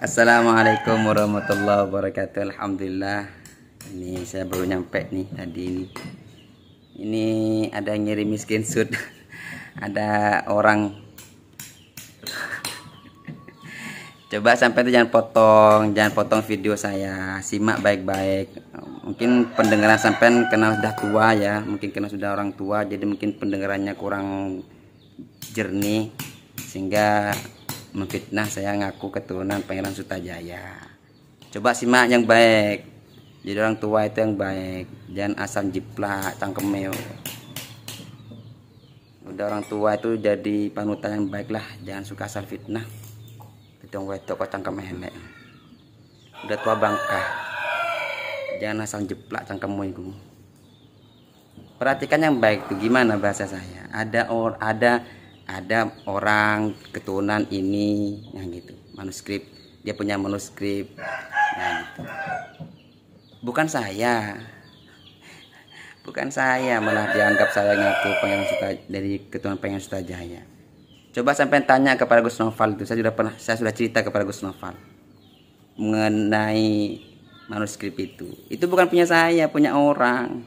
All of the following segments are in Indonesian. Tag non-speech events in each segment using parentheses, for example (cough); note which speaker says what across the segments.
Speaker 1: Assalamualaikum warahmatullahi wabarakatuh Alhamdulillah Ini saya baru nyampe nih tadi ini Ini ada ngirim miskin sud Ada orang (laughs) Coba sampai itu jangan potong Jangan potong video saya Simak baik-baik Mungkin pendengaran sampai kena sudah tua ya Mungkin kena sudah orang tua Jadi mungkin pendengarannya kurang jernih Sehingga memfitnah saya ngaku keturunan Pangeran Sutajaya. Coba simak yang baik. Jadi orang tua itu yang baik, jangan asal jiplak cangkemeo. Udah orang tua itu jadi panutan yang baik lah, jangan suka asal fitnah. Pitung wetok kok cangkem Udah tua bangka. Jangan asal jeplak cangkemmu itu. Perhatikan yang baik tuh gimana bahasa saya. Ada or ada ada orang keturunan ini nah gitu manuskrip dia punya manuskrip nah gitu bukan saya bukan saya malah dianggap saya ngaku pengen suka dari keturunan pengen suka jaya coba sampai tanya kepada Gus Noval itu saya sudah pernah saya sudah cerita kepada Gus Noval mengenai manuskrip itu itu bukan punya saya punya orang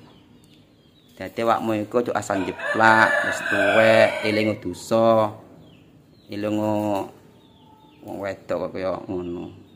Speaker 1: Dadi awakmu iku aja asal jeplak, wis tuwek, eling dosa. Ilungo wong wedok kaya ngono.